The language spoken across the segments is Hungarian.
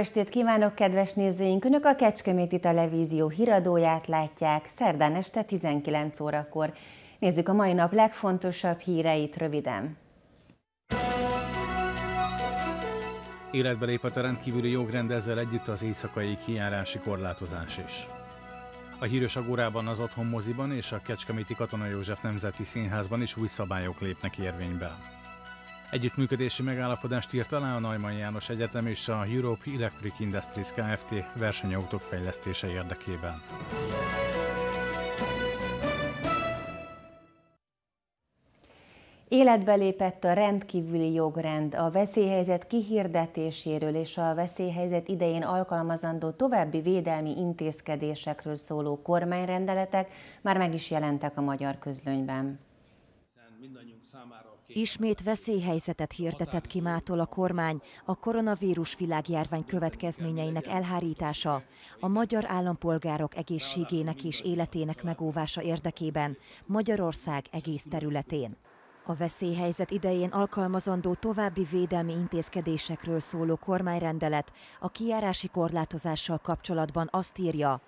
estét kívánok, kedves nézőink! Önök a Kecskeméti Televízió híradóját látják szerdán este 19 órakor. Nézzük a mai nap legfontosabb híreit röviden. Életbe lépett a rendkívüli jogrend, ezzel együtt az éjszakai kijárási korlátozás is. A hírös agórában az Otthon moziban és a Kecskeméti Katona József Nemzeti Színházban is új szabályok lépnek érvénybe. Együttműködési megállapodást írt alá a Najman János Egyetem és a Europe Electric Industries Kft. versenyautók fejlesztése érdekében. Életbe lépett a rendkívüli jogrend a veszélyhelyzet kihirdetéséről és a veszélyhelyzet idején alkalmazandó további védelmi intézkedésekről szóló kormányrendeletek már meg is jelentek a magyar közlönyben. Ismét veszélyhelyzetet hirdetett ki mától a kormány a koronavírus világjárvány következményeinek elhárítása, a magyar állampolgárok egészségének és életének megóvása érdekében Magyarország egész területén. A veszélyhelyzet idején alkalmazandó további védelmi intézkedésekről szóló kormányrendelet a kijárási korlátozással kapcsolatban azt írja,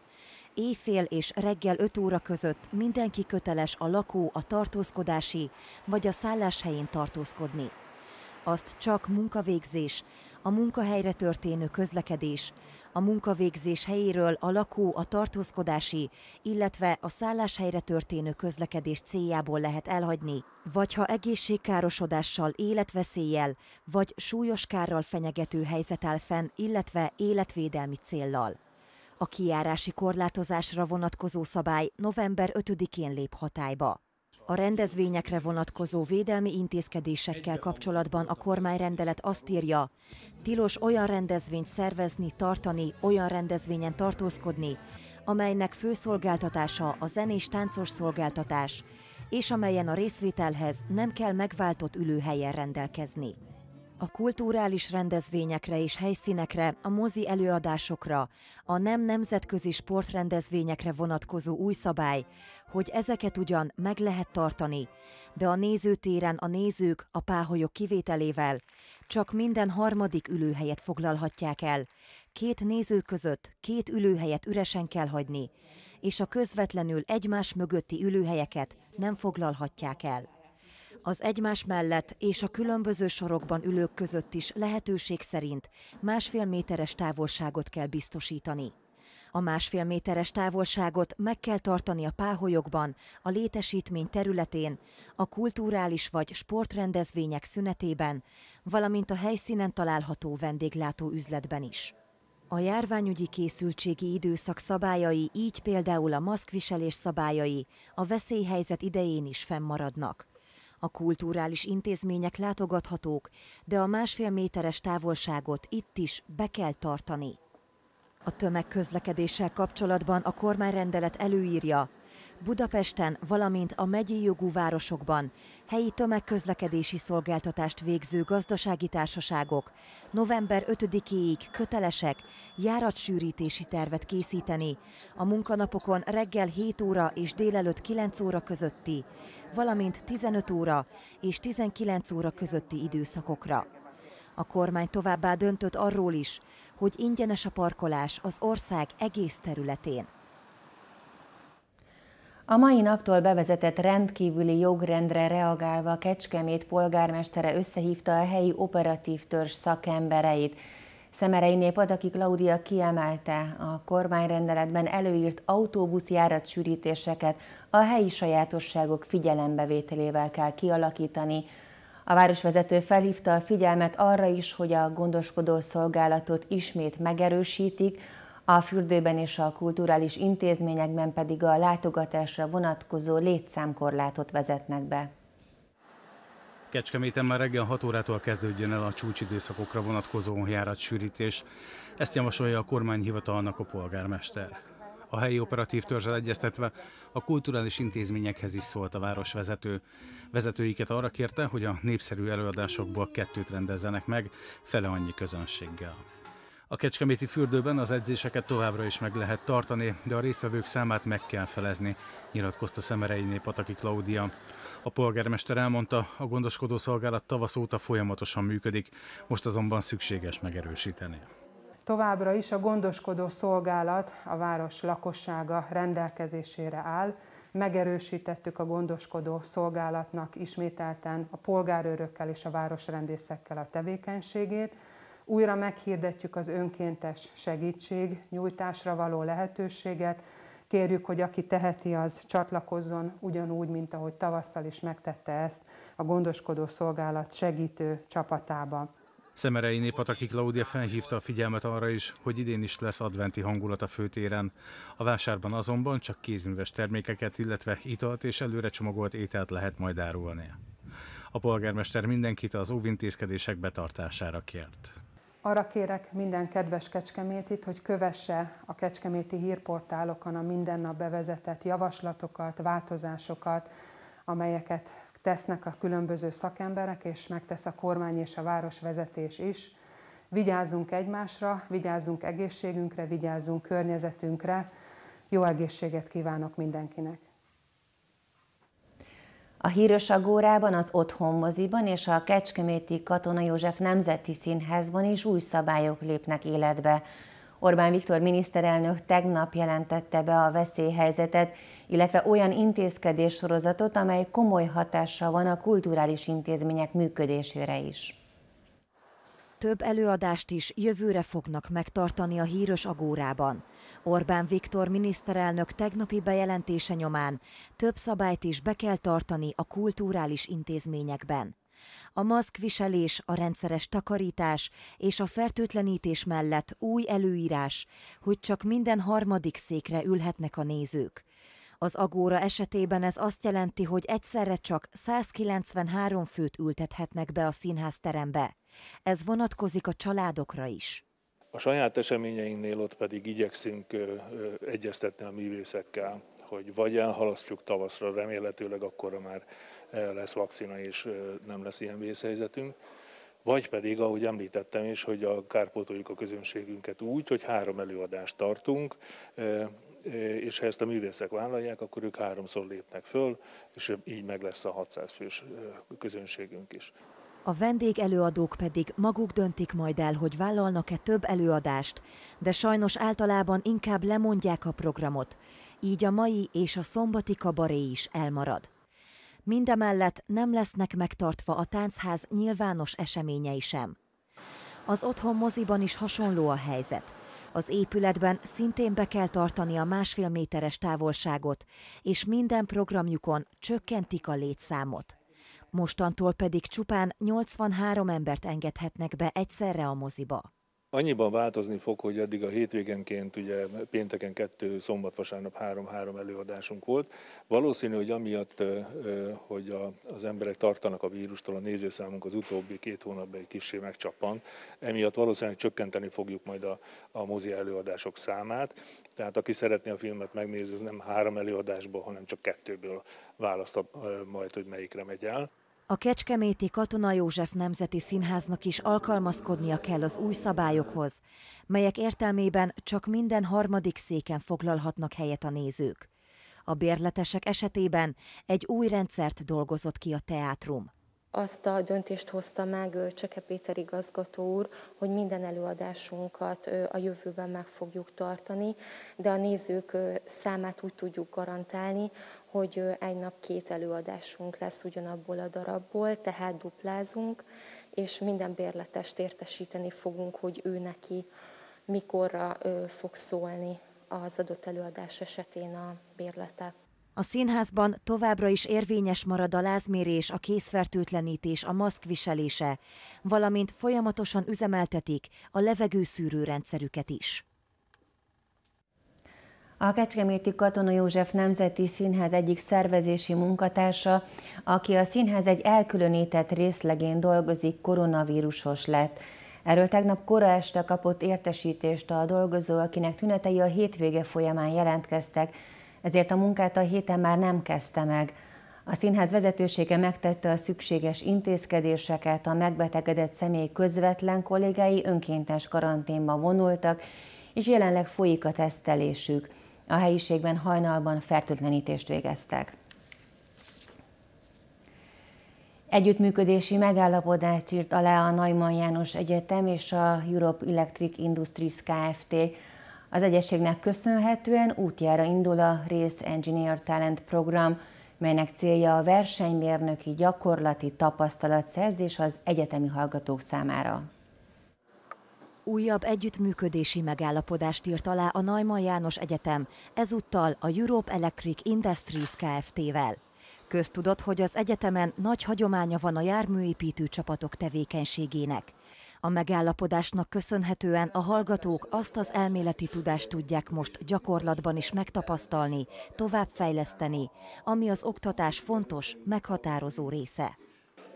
Éjfél és reggel 5 óra között mindenki köteles a lakó, a tartózkodási vagy a szálláshelyén tartózkodni. Azt csak munkavégzés, a munkahelyre történő közlekedés, a munkavégzés helyéről a lakó, a tartózkodási, illetve a szálláshelyre történő közlekedés céljából lehet elhagyni, vagy ha egészségkárosodással, életveszéllyel, vagy súlyos kárral fenyegető helyzet áll fenn, illetve életvédelmi céllal. A kijárási korlátozásra vonatkozó szabály november 5-én lép hatályba. A rendezvényekre vonatkozó védelmi intézkedésekkel kapcsolatban a kormányrendelet azt írja, tilos olyan rendezvényt szervezni, tartani, olyan rendezvényen tartózkodni, amelynek főszolgáltatása a zenés táncos szolgáltatás, és amelyen a részvételhez nem kell megváltott ülőhelyen rendelkezni a kulturális rendezvényekre és helyszínekre, a mozi előadásokra, a nem nemzetközi sportrendezvényekre vonatkozó új szabály, hogy ezeket ugyan meg lehet tartani, de a nézőtéren a nézők a páholyok kivételével csak minden harmadik ülőhelyet foglalhatják el. Két néző között két ülőhelyet üresen kell hagyni, és a közvetlenül egymás mögötti ülőhelyeket nem foglalhatják el. Az egymás mellett és a különböző sorokban ülők között is lehetőség szerint másfél méteres távolságot kell biztosítani. A másfél méteres távolságot meg kell tartani a páholyokban, a létesítmény területén, a kulturális vagy sportrendezvények szünetében, valamint a helyszínen található vendéglátó üzletben is. A járványügyi készültségi időszak szabályai, így például a maszkviselés szabályai a veszélyhelyzet idején is fennmaradnak. A kulturális intézmények látogathatók, de a másfél méteres távolságot itt is be kell tartani. A tömegközlekedéssel kapcsolatban a kormányrendelet előírja, Budapesten, valamint a megyei jogú városokban helyi tömegközlekedési szolgáltatást végző gazdasági társaságok november 5 ig kötelesek járatsűrítési tervet készíteni, a munkanapokon reggel 7 óra és délelőtt 9 óra közötti, valamint 15 óra és 19 óra közötti időszakokra. A kormány továbbá döntött arról is, hogy ingyenes a parkolás az ország egész területén. A mai naptól bevezetett rendkívüli jogrendre reagálva Kecskemét polgármestere összehívta a helyi operatív törzs szakembereit. Szemereiné Padaki Klaudia kiemelte a kormányrendeletben előírt autóbuszjárat sűrítéseket a helyi sajátosságok figyelembevételével kell kialakítani. A városvezető felhívta a figyelmet arra is, hogy a gondoskodó szolgálatot ismét megerősítik, a fürdőben és a kulturális intézményekben pedig a látogatásra vonatkozó létszámkorlátot vezetnek be. Kecskeméten már reggel 6 órától kezdődjön el a csúcsidőszakokra vonatkozó járatsűrítés. Ezt javasolja a kormányhivatalnak a polgármester. A helyi operatív törzsel egyeztetve a kulturális intézményekhez is szólt a városvezető. Vezetőiket arra kérte, hogy a népszerű előadásokból kettőt rendezzenek meg, fele annyi közönséggel. A Kecskeméti fürdőben az edzéseket továbbra is meg lehet tartani, de a résztvevők számát meg kell felezni, nyilatkozta Szemerei Pataki Klaudia. A polgármester elmondta, a gondoskodó szolgálat tavasz óta folyamatosan működik, most azonban szükséges megerősíteni. Továbbra is a gondoskodó szolgálat a város lakossága rendelkezésére áll, megerősítettük a gondoskodó szolgálatnak ismételten a polgárőrökkel és a városrendészekkel a tevékenységét, újra meghirdetjük az önkéntes segítség nyújtásra való lehetőséget, kérjük, hogy aki teheti, az csatlakozzon ugyanúgy, mint ahogy tavasszal is megtette ezt a gondoskodó szolgálat segítő csapatába. Szemerei Népataki Klaudia felhívta a figyelmet arra is, hogy idén is lesz adventi hangulat a főtéren. A vásárban azonban csak kézműves termékeket, illetve italt és előre csomagolt ételt lehet majd árulni. A polgármester mindenkit az óvintézkedések betartására kért. Arra kérek minden kedves kecskemétit, hogy kövesse a kecskeméti hírportálokon a mindennap bevezetett javaslatokat, változásokat, amelyeket tesznek a különböző szakemberek, és megtesz a kormány és a városvezetés is. Vigyázzunk egymásra, vigyázzunk egészségünkre, vigyázzunk környezetünkre. Jó egészséget kívánok mindenkinek! A Hírös Agórában, az Otthon moziban és a Kecskeméti Katona József Nemzeti Színházban is új szabályok lépnek életbe. Orbán Viktor miniszterelnök tegnap jelentette be a veszélyhelyzetet, illetve olyan intézkedéssorozatot, amely komoly hatással van a kulturális intézmények működésére is. Több előadást is jövőre fognak megtartani a híres agórában. Orbán Viktor miniszterelnök tegnapi bejelentése nyomán több szabályt is be kell tartani a kulturális intézményekben. A maszkviselés, a rendszeres takarítás és a fertőtlenítés mellett új előírás, hogy csak minden harmadik székre ülhetnek a nézők. Az agóra esetében ez azt jelenti, hogy egyszerre csak 193 főt ültethetnek be a színházterembe. Ez vonatkozik a családokra is. A saját eseményeinknél ott pedig igyekszünk egyeztetni a művészekkel, hogy vagy elhalasztjuk tavaszra, remélhetőleg akkor már lesz vakcina és nem lesz ilyen vészhelyzetünk, vagy pedig, ahogy említettem is, hogy a kárpótoljuk a közönségünket úgy, hogy három előadást tartunk, és ha ezt a művészek vállalják, akkor ők háromszor lépnek föl, és így meg lesz a 600 fős közönségünk is. A vendég előadók pedig maguk döntik majd el, hogy vállalnak-e több előadást, de sajnos általában inkább lemondják a programot, így a mai és a szombati kabaré is elmarad. Mindemellett nem lesznek megtartva a táncház nyilvános eseményei sem. Az otthon moziban is hasonló a helyzet. Az épületben szintén be kell tartani a másfél méteres távolságot, és minden programjukon csökkentik a létszámot. Mostantól pedig csupán 83 embert engedhetnek be egyszerre a moziba. Annyiban változni fog, hogy eddig a hétvégenként, ugye pénteken kettő, szombat, vasárnap három-három előadásunk volt. Valószínű, hogy amiatt, hogy a, az emberek tartanak a vírustól, a nézőszámunk az utóbbi két hónapban egy kicsi megcsappan, emiatt valószínűleg csökkenteni fogjuk majd a, a mozi előadások számát. Tehát aki szeretné a filmet megnézni, ez nem három előadásból, hanem csak kettőből választ majd, hogy melyikre megy el. A Kecskeméti Katona József Nemzeti Színháznak is alkalmazkodnia kell az új szabályokhoz, melyek értelmében csak minden harmadik széken foglalhatnak helyet a nézők. A bérletesek esetében egy új rendszert dolgozott ki a teátrum azt a döntést hozta meg Cseke Péter igazgató úr, hogy minden előadásunkat a jövőben meg fogjuk tartani, de a nézők számát úgy tudjuk garantálni, hogy egy nap két előadásunk lesz ugyanabból a darabból, tehát duplázunk, és minden bérletest értesíteni fogunk, hogy ő neki mikorra fog szólni az adott előadás esetén a bérletet. A színházban továbbra is érvényes marad a lázmérés, a készfertőtlenítés, a maszk viselése, valamint folyamatosan üzemeltetik a levegőszűrő rendszerüket is. A Kecskeméti Katona József Nemzeti Színház egyik szervezési munkatársa, aki a színház egy elkülönített részlegén dolgozik, koronavírusos lett. Erről tegnap kora este kapott értesítést a dolgozó, akinek tünetei a hétvége folyamán jelentkeztek, ezért a munkát a héten már nem kezdte meg. A színház vezetősége megtette a szükséges intézkedéseket, a megbetegedett személy közvetlen kollégái önkéntes karanténba vonultak, és jelenleg folyik a tesztelésük. A helyiségben hajnalban fertőtlenítést végeztek. Együttműködési megállapodást írt alá a Naiman János Egyetem és a Europe Electric Industries Kft az egyességnek köszönhetően útjára indul a Race Engineer Talent program, melynek célja a versenymérnöki gyakorlati tapasztalat szerzés az egyetemi hallgatók számára. Újabb együttműködési megállapodást írt alá a Najman János Egyetem, ezúttal a Europe Electric Industries Kft-vel. Köztudott, hogy az egyetemen nagy hagyománya van a járműépítő csapatok tevékenységének. A megállapodásnak köszönhetően a hallgatók azt az elméleti tudást tudják most gyakorlatban is megtapasztalni, továbbfejleszteni, ami az oktatás fontos, meghatározó része.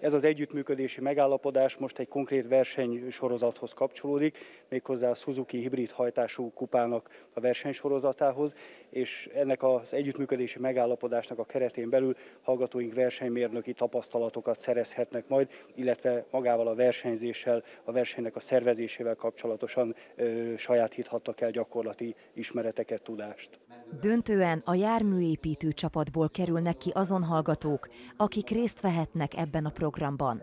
Ez az együttműködési megállapodás most egy konkrét versenysorozathoz kapcsolódik, méghozzá a Suzuki hibrid hajtású kupának a versenysorozatához, és ennek az együttműködési megállapodásnak a keretén belül hallgatóink versenymérnöki tapasztalatokat szerezhetnek majd, illetve magával a versenyzéssel, a versenynek a szervezésével kapcsolatosan ö, sajátíthattak el gyakorlati ismereteket, tudást. Döntően a járműépítő csapatból kerülnek ki azon hallgatók, akik részt vehetnek ebben a programban.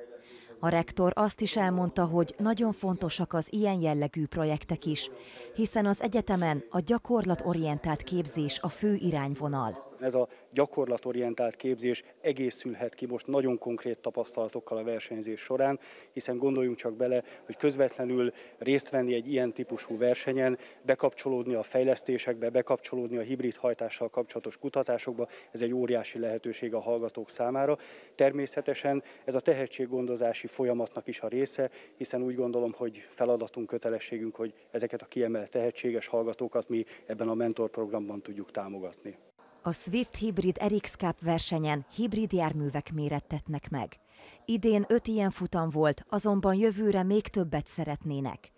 A rektor azt is elmondta, hogy nagyon fontosak az ilyen jellegű projektek is, hiszen az egyetemen a gyakorlatorientált képzés a fő irányvonal ez a gyakorlatorientált képzés egészülhet ki most nagyon konkrét tapasztalatokkal a versenyzés során, hiszen gondoljunk csak bele, hogy közvetlenül részt venni egy ilyen típusú versenyen, bekapcsolódni a fejlesztésekbe, bekapcsolódni a hibrid hajtással kapcsolatos kutatásokba, ez egy óriási lehetőség a hallgatók számára. Természetesen ez a tehetséggondozási folyamatnak is a része, hiszen úgy gondolom, hogy feladatunk, kötelességünk, hogy ezeket a kiemelt tehetséges hallgatókat mi ebben a mentorprogramban tudjuk támogatni. A Swift Hybrid RX Cup versenyen hibrid járművek mérettetnek meg. Idén öt ilyen futam volt, azonban jövőre még többet szeretnének.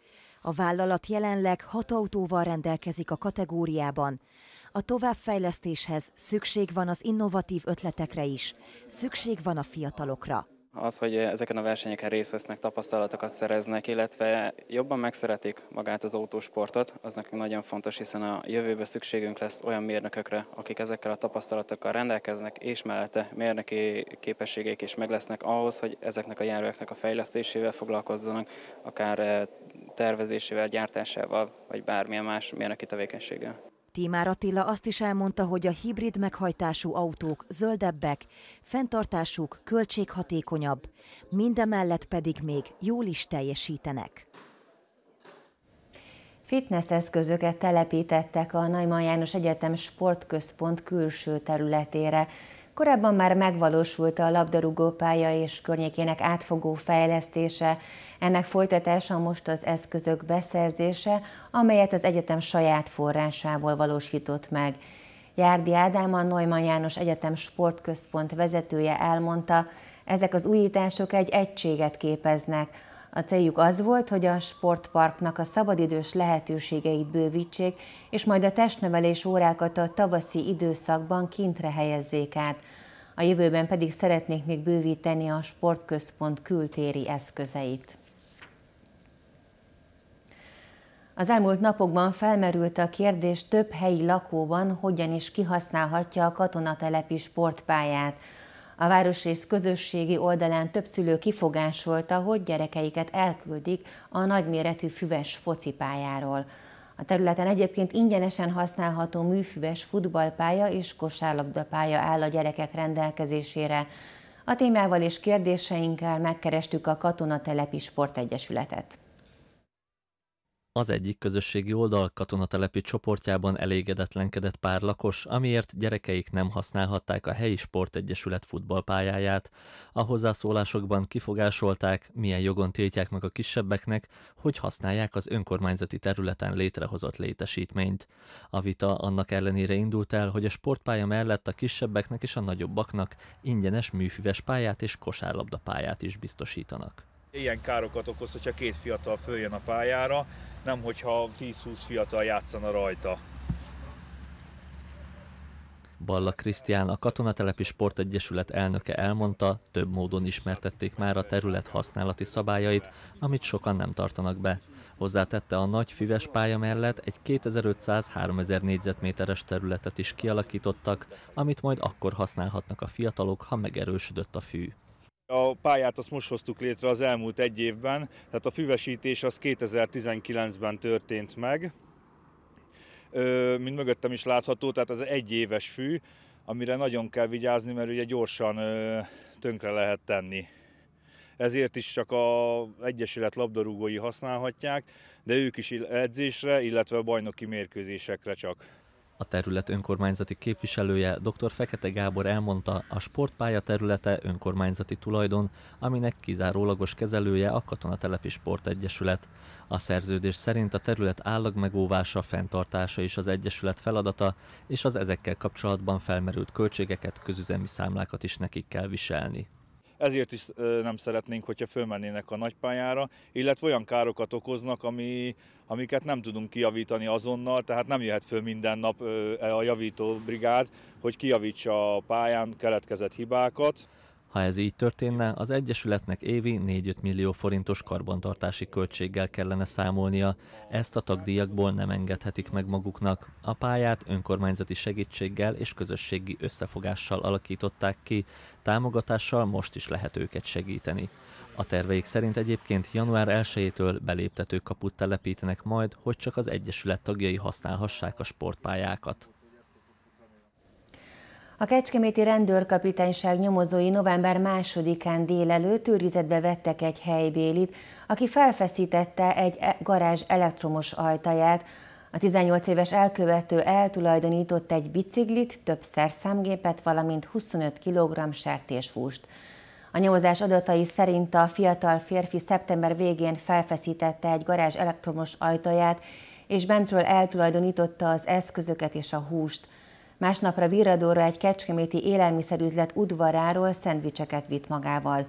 A vállalat jelenleg hat autóval rendelkezik a kategóriában. A továbbfejlesztéshez szükség van az innovatív ötletekre is, szükség van a fiatalokra az, hogy ezeken a versenyeken részt vesznek, tapasztalatokat szereznek, illetve jobban megszeretik magát az autósportot, az nekünk nagyon fontos, hiszen a jövőben szükségünk lesz olyan mérnökökre, akik ezekkel a tapasztalatokkal rendelkeznek, és mellette mérnöki képességeik is meg lesznek ahhoz, hogy ezeknek a járműveknek a fejlesztésével foglalkozzanak, akár eh, tervezésével, gyártásával, vagy bármilyen más mérnöki tevékenységgel. Tímár Attila azt is elmondta, hogy a hibrid meghajtású autók zöldebbek, fenntartásuk költséghatékonyabb, mindemellett pedig még jól is teljesítenek. Fitness eszközöket telepítettek a Naiman János Egyetem sportközpont külső területére. Korábban már megvalósult a labdarúgó pálya és környékének átfogó fejlesztése, ennek folytatása most az eszközök beszerzése, amelyet az egyetem saját forrásából valósított meg. Járdi Ádám, a Neumann János Egyetem sportközpont vezetője elmondta, ezek az újítások egy egységet képeznek, a céljuk az volt, hogy a sportparknak a szabadidős lehetőségeit bővítsék, és majd a testnevelés órákat a tavaszi időszakban kintre helyezzék át. A jövőben pedig szeretnék még bővíteni a sportközpont kültéri eszközeit. Az elmúlt napokban felmerült a kérdés több helyi lakóban, hogyan is kihasználhatja a katonatelepi sportpályát – a városrész közösségi oldalán több szülő kifogásolta, hogy gyerekeiket elküldik a nagyméretű füves focipályáról. A területen egyébként ingyenesen használható műfüves futballpálya és kosárlabdapálya áll a gyerekek rendelkezésére. A témával és kérdéseinkkel megkerestük a Katonatelepi Sportegyesületet. Az egyik közösségi oldal katonatelepi csoportjában elégedetlenkedett pár lakos, amiért gyerekeik nem használhatták a helyi sportegyesület futballpályáját. A hozzászólásokban kifogásolták, milyen jogon tiltják meg a kisebbeknek, hogy használják az önkormányzati területen létrehozott létesítményt. A vita annak ellenére indult el, hogy a sportpálya mellett a kisebbeknek és a nagyobbaknak ingyenes műfüves pályát és kosárlabda pályát is biztosítanak. Ilyen károkat okoz, hogyha két fiatal följön a pályára, nem hogyha 10-20 fiatal játszana rajta. Balla Krisztián, a Katonatelepi Sportegyesület elnöke elmondta, több módon ismertették már a terület használati szabályait, amit sokan nem tartanak be. Hozzátette a nagy füves pálya mellett egy 2500-3000 négyzetméteres területet is kialakítottak, amit majd akkor használhatnak a fiatalok, ha megerősödött a fű. A pályát azt most hoztuk létre az elmúlt egy évben, tehát a füvesítés az 2019-ben történt meg. Mint mögöttem is látható, tehát ez egy éves fű, amire nagyon kell vigyázni, mert ugye gyorsan tönkre lehet tenni. Ezért is csak a Egyesület labdarúgói használhatják, de ők is edzésre, illetve a bajnoki mérkőzésekre csak. A terület önkormányzati képviselője dr. Fekete Gábor elmondta, a sportpálya területe önkormányzati tulajdon, aminek kizárólagos kezelője a Katonatelepi Sportegyesület. A szerződés szerint a terület állagmegóvása, fenntartása is az Egyesület feladata, és az ezekkel kapcsolatban felmerült költségeket, közüzemi számlákat is nekik kell viselni. Ezért is nem szeretnénk, hogyha fölmennének a nagypályára, illetve olyan károkat okoznak, ami, amiket nem tudunk kijavítani azonnal, tehát nem jöhet föl minden nap a javító brigád, hogy kijavítsa a pályán keletkezett hibákat. Ha ez így történne, az Egyesületnek évi 4-5 millió forintos karbantartási költséggel kellene számolnia, ezt a tagdíjakból nem engedhetik meg maguknak. A pályát önkormányzati segítséggel és közösségi összefogással alakították ki, támogatással most is lehet őket segíteni. A terveik szerint egyébként január 1-től beléptető kaput telepítenek majd, hogy csak az Egyesület tagjai használhassák a sportpályákat. A Kecskeméti rendőrkapitányság nyomozói november 2-án délelőtt őrizetbe vettek egy helybélit, aki felfeszítette egy e- garázs elektromos ajtaját. A 18 éves elkövető eltulajdonított egy biciklit, több szerszámgépet, valamint 25 kg sertéshúst. A nyomozás adatai szerint a fiatal férfi szeptember végén felfeszítette egy garázs elektromos ajtaját, és bentről eltulajdonította az eszközöket és a húst – Másnapra virradóra egy kecskeméti élelmiszerüzlet udvaráról szendvicseket vitt magával.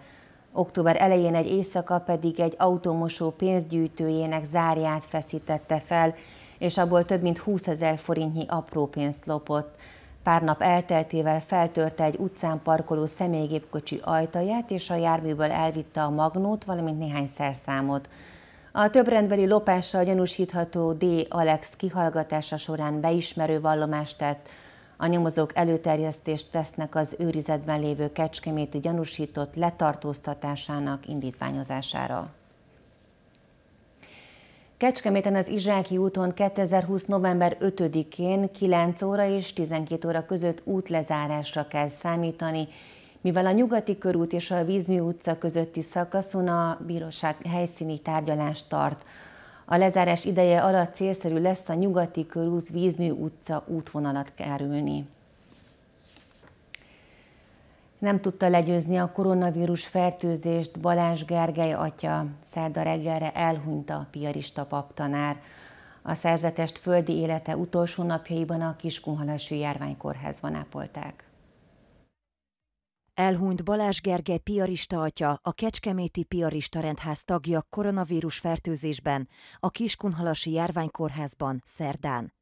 Október elején egy éjszaka pedig egy autómosó pénzgyűjtőjének zárját feszítette fel, és abból több mint 20 ezer forintnyi apró pénzt lopott. Pár nap elteltével feltörte egy utcán parkoló személygépkocsi ajtaját, és a járműből elvitte a magnót, valamint néhány szerszámot. A több rendbeli lopással gyanúsítható D. Alex kihallgatása során beismerő vallomást tett, a nyomozók előterjesztést tesznek az őrizetben lévő kecskeméti gyanúsított letartóztatásának indítványozására. Kecskeméten az Izsáki úton 2020. november 5-én 9 óra és 12 óra között útlezárásra kell számítani, mivel a Nyugati körút és a Vízmű utca közötti szakaszon a bíróság helyszíni tárgyalást tart – a lezárás ideje alatt célszerű lesz a nyugati körút Vízmű utca útvonalat kerülni. Nem tudta legyőzni a koronavírus fertőzést Balázs Gergely atya. Szerda reggelre elhunyt a piarista paptanár. A szerzetest földi élete utolsó napjaiban a Kiskunhalasi járványkórházban ápolták. Elhunyt Balázs Gergely piarista atya, a Kecskeméti Piarista Rendház tagja koronavírus fertőzésben, a Kiskunhalasi Járványkórházban, szerdán.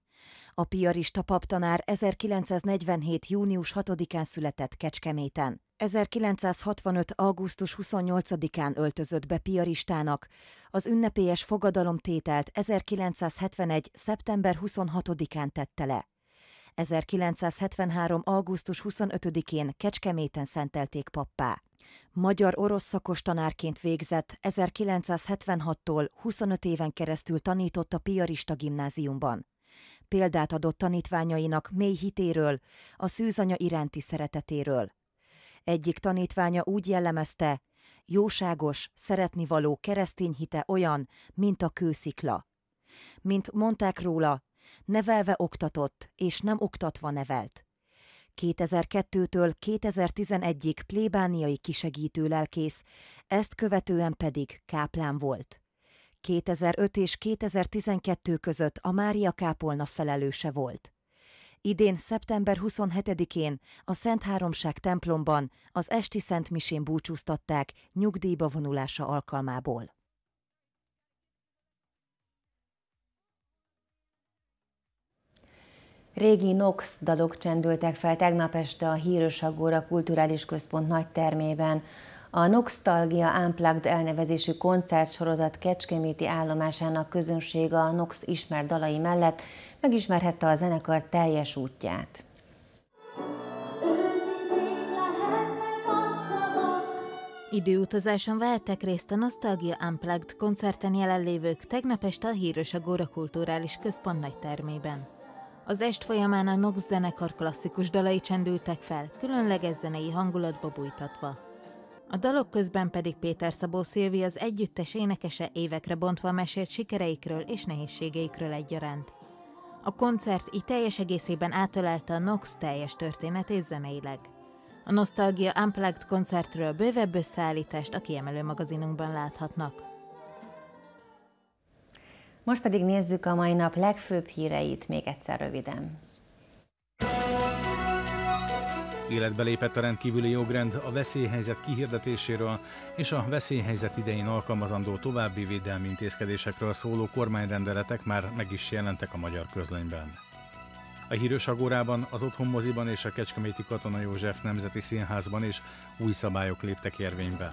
A piarista paptanár 1947. június 6-án született Kecskeméten. 1965. augusztus 28-án öltözött be piaristának, az ünnepélyes fogadalomtételt 1971. szeptember 26-án tette le. 1973. augusztus 25-én Kecskeméten szentelték pappá. Magyar-orosz szakos tanárként végzett, 1976-tól 25 éven keresztül tanított a Piarista gimnáziumban. Példát adott tanítványainak mély hitéről, a szűzanya iránti szeretetéről. Egyik tanítványa úgy jellemezte, jóságos, szeretnivaló keresztény hite olyan, mint a kőszikla. Mint mondták róla, nevelve oktatott, és nem oktatva nevelt. 2002-től 2011-ig plébániai kisegítő lelkész, ezt követően pedig káplán volt. 2005 és 2012 között a Mária Kápolna felelőse volt. Idén, szeptember 27-én a Szent Háromság templomban az esti Szent Misén búcsúztatták nyugdíjba vonulása alkalmából. Régi Nox dalok csendültek fel tegnap este a Híros Agóra Kulturális Központ nagy termében. A Noxtalgia Unplugged elnevezésű koncertsorozat Kecskeméti állomásának közönség a Nox ismert dalai mellett megismerhette a zenekar teljes útját. Időutazáson vehettek részt a Nostalgia Unplugged koncerten jelenlévők tegnap este a Híros Agóra Kulturális Központ nagy termében. Az est folyamán a Nox zenekar klasszikus dalai csendültek fel, különleges zenei hangulatba bújtatva. A dalok közben pedig Péter Szabó Szilvi az együttes énekese évekre bontva mesélt sikereikről és nehézségeikről egyaránt. A koncert így teljes egészében átölelte a Nox teljes történetét zeneileg. A Nostalgia Unplugged koncertről bővebb összeállítást a kiemelő magazinunkban láthatnak. Most pedig nézzük a mai nap legfőbb híreit még egyszer röviden. Életbe lépett a rendkívüli jogrend a veszélyhelyzet kihirdetéséről és a veszélyhelyzet idején alkalmazandó további védelmi intézkedésekről szóló kormányrendeletek már meg is jelentek a magyar közlönyben. A hírös agórában, az Otthon moziban és a Kecskeméti Katona József Nemzeti Színházban is új szabályok léptek érvénybe.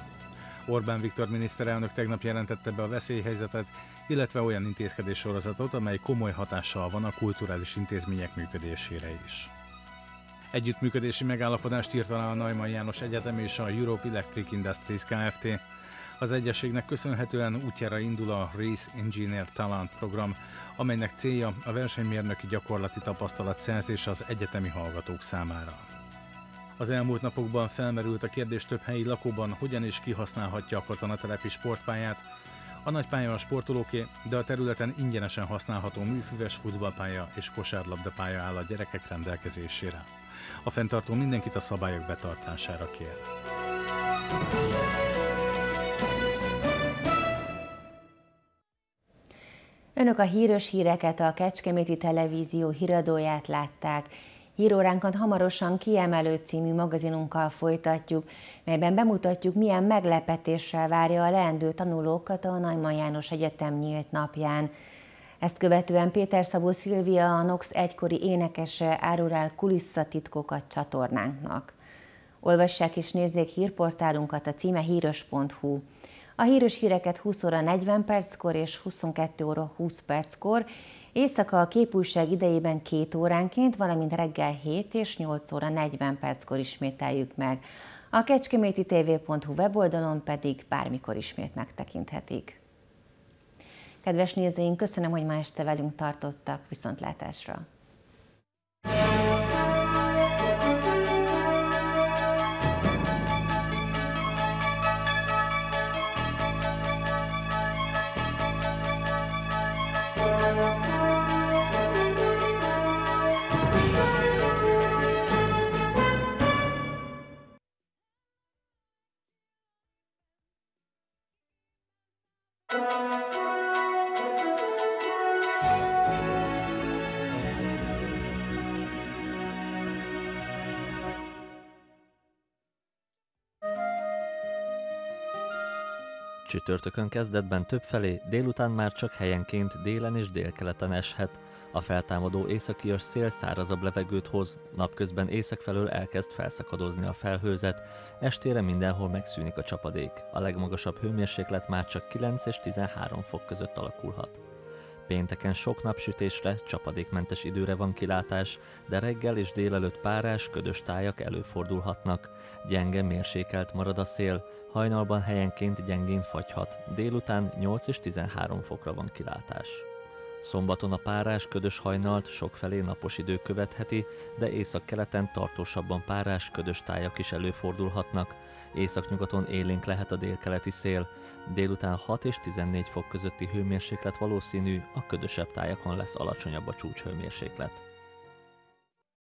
Orbán Viktor miniszterelnök tegnap jelentette be a veszélyhelyzetet, illetve olyan intézkedés sorozatot, amely komoly hatással van a kulturális intézmények működésére is. Együttműködési megállapodást írt alá a Naiman János Egyetem és a Europe Electric Industries Kft. Az egyességnek köszönhetően útjára indul a Race Engineer Talent program, amelynek célja a versenymérnöki gyakorlati tapasztalat szerzése az egyetemi hallgatók számára. Az elmúlt napokban felmerült a kérdés több helyi lakóban, hogyan is kihasználhatja a katonatelepi sportpályát, a nagypálya a sportolóké, de a területen ingyenesen használható műfüves futballpálya és kosárlabdapálya áll a gyerekek rendelkezésére. A fenntartó mindenkit a szabályok betartására kér. Önök a híres híreket a Kecskeméti Televízió híradóját látták. Híróránkat hamarosan kiemelő című magazinunkkal folytatjuk, melyben bemutatjuk, milyen meglepetéssel várja a leendő tanulókat a Najman János Egyetem nyílt napján. Ezt követően Péter Szabó Szilvia, a NOX egykori énekese árul el kulisszatitkokat csatornánknak. Olvassák és nézzék hírportálunkat, a címe híros.hu. A hírös híreket 20 óra 40 perckor és 22 óra 20 perckor, Éjszaka a képújság idejében két óránként, valamint reggel 7 és 8 óra 40 perckor ismételjük meg. A kecskeméti tv.hu weboldalon pedig bármikor ismét megtekinthetik. Kedves nézőink, köszönöm, hogy ma este velünk tartottak, viszontlátásra! Csütörtökön kezdetben többfelé, délután már csak helyenként délen és délkeleten eshet. A feltámadó északi szél szárazabb levegőt hoz, napközben észak felől elkezd felszakadozni a felhőzet, estére mindenhol megszűnik a csapadék. A legmagasabb hőmérséklet már csak 9 és 13 fok között alakulhat. Pénteken sok napsütésre, csapadékmentes időre van kilátás, de reggel és délelőtt párás, ködös tájak előfordulhatnak. Gyenge mérsékelt marad a szél, hajnalban helyenként gyengén fagyhat, délután 8 és 13 fokra van kilátás. Szombaton a párás, ködös hajnalt sokfelé napos idő követheti, de keleten tartósabban párás, ködös tájak is előfordulhatnak. Északnyugaton élénk lehet a délkeleti szél. Délután 6 és 14 fok közötti hőmérséklet valószínű, a ködösebb tájakon lesz alacsonyabb a csúcshőmérséklet.